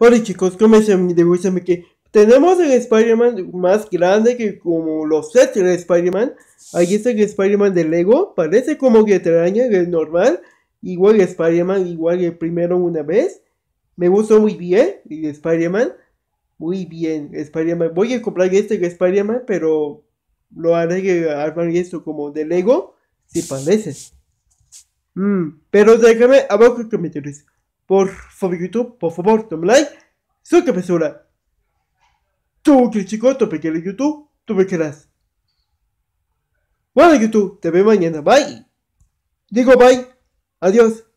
Hola chicos, ¿cómo están? que tenemos el Spider-Man más grande que como los sets del Spider-Man. Ahí está el Spider-Man de Lego, parece como que extraña, es normal. Igual Spider-Man, igual el primero una vez. Me gustó muy bien el Spider-Man. Muy bien, Spider-Man. Voy a comprar este Spider-Man, pero lo haré que armar esto como de Lego, si parece. Mm, pero déjame abajo me comentarios por favor, YouTube, por favor, dame like. Soy otra Tú que chico, tú pequeño YouTube, tú me querrás. Bueno, YouTube, te veo mañana. Bye. Digo bye. Adiós.